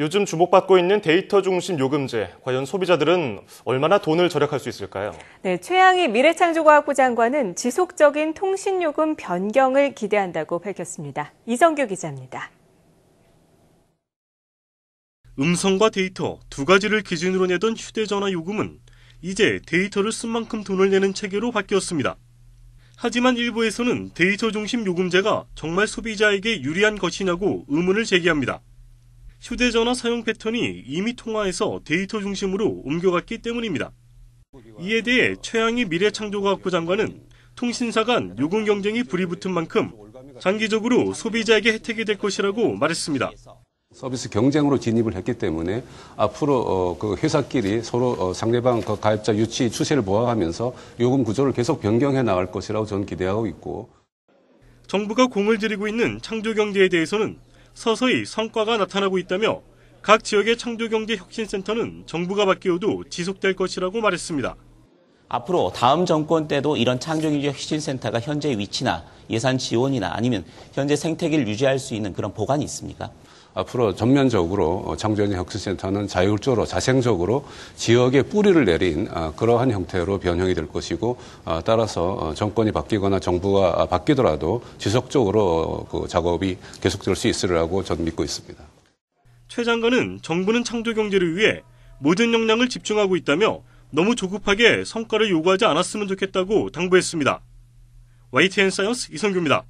요즘 주목받고 있는 데이터 중심 요금제, 과연 소비자들은 얼마나 돈을 절약할 수 있을까요? 네, 최양희 미래창조과학부 장관은 지속적인 통신요금 변경을 기대한다고 밝혔습니다. 이성규 기자입니다. 음성과 데이터 두 가지를 기준으로 내던 휴대전화 요금은 이제 데이터를 쓴 만큼 돈을 내는 체계로 바뀌었습니다. 하지만 일부에서는 데이터 중심 요금제가 정말 소비자에게 유리한 것이냐고 의문을 제기합니다. 휴대전화 사용 패턴이 이미 통화에서 데이터 중심으로 옮겨갔기 때문입니다. 이에 대해 최양희 미래창조과학부 장관은 통신사 간 요금 경쟁이 불이 붙은 만큼 장기적으로 소비자에게 혜택이 될 것이라고 말했습니다. 서비스 경쟁으로 진입을 했기 때문에 앞으로 어, 그 회사끼리 서로 어, 상대방 그 가입자 유치 추세를 모아가면서 요금 구조를 계속 변경해 나갈 것이라고 저는 기대하고 있고 정부가 공을 들이고 있는 창조 경제에 대해서는 서서히 성과가 나타나고 있다며 각 지역의 창조경제혁신센터는 정부가 바뀌어도 지속될 것이라고 말했습니다. 앞으로 다음 정권 때도 이런 창조경제혁신센터가 현재 위치나 예산 지원이나 아니면 현재 생태계를 유지할 수 있는 그런 보관이 있습니까? 앞으로 전면적으로 창조인 어, 혁신센터는 자율적으로 자생적으로 지역에 뿌리를 내린 어, 그러한 형태로 변형이 될 것이고 어, 따라서 정권이 바뀌거나 정부가 아, 바뀌더라도 지속적으로 그 작업이 계속될 수 있으리라고 저는 믿고 있습니다. 최 장관은 정부는 창조 경제를 위해 모든 역량을 집중하고 있다며 너무 조급하게 성과를 요구하지 않았으면 좋겠다고 당부했습니다. YTN 사이언스 이성규입니다.